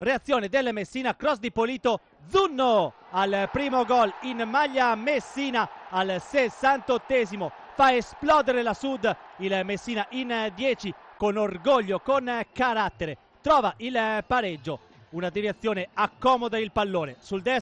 Reazione del Messina, cross di Polito, Zunno al primo gol in maglia Messina al 68esimo. Fa esplodere la Sud, il Messina in 10 con orgoglio, con carattere. Trova il pareggio, una deviazione accomoda il pallone sul destro.